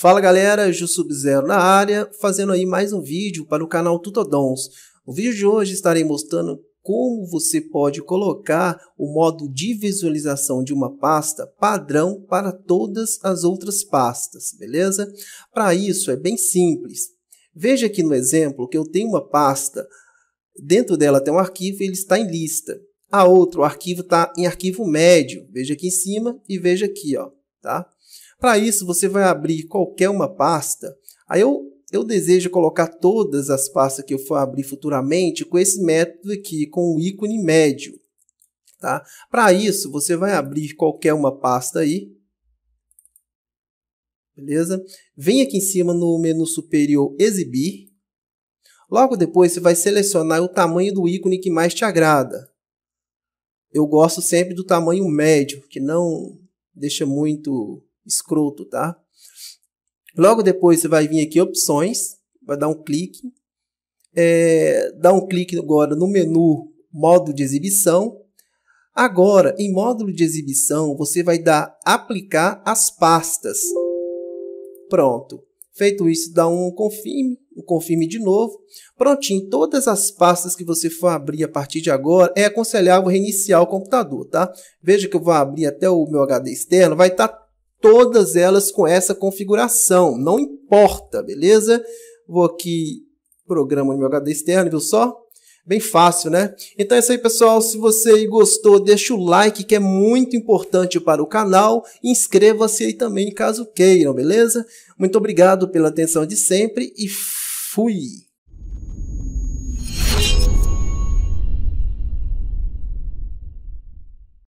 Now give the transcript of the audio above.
Fala galera, Ju zero na área, fazendo aí mais um vídeo para o canal Tutodons. No vídeo de hoje estarei mostrando como você pode colocar o modo de visualização de uma pasta padrão para todas as outras pastas, beleza? Para isso é bem simples. Veja aqui no exemplo que eu tenho uma pasta, dentro dela tem um arquivo e ele está em lista. A outra, o arquivo está em arquivo médio, veja aqui em cima e veja aqui, ó tá? Para isso, você vai abrir qualquer uma pasta. Aí eu, eu desejo colocar todas as pastas que eu for abrir futuramente com esse método aqui, com o ícone médio. Tá? Para isso, você vai abrir qualquer uma pasta aí. Beleza? Vem aqui em cima no menu superior Exibir. Logo depois, você vai selecionar o tamanho do ícone que mais te agrada. Eu gosto sempre do tamanho médio, que não deixa muito escroto, tá? Logo depois você vai vir aqui opções, vai dar um clique, é, dá um clique agora no menu modo de exibição. Agora, em módulo de exibição, você vai dar aplicar as pastas. Pronto. Feito isso, dá um confirme confirme de novo. Prontinho, todas as pastas que você for abrir a partir de agora, é aconselhável reiniciar o computador, tá? Veja que eu vou abrir até o meu HD externo, vai estar tá todas elas com essa configuração, não importa, beleza? Vou aqui, programa no meu HD externo, viu só? Bem fácil, né? Então é isso aí, pessoal. Se você gostou, deixa o like, que é muito importante para o canal. Inscreva-se aí também, caso queiram, beleza? Muito obrigado pela atenção de sempre e Fui!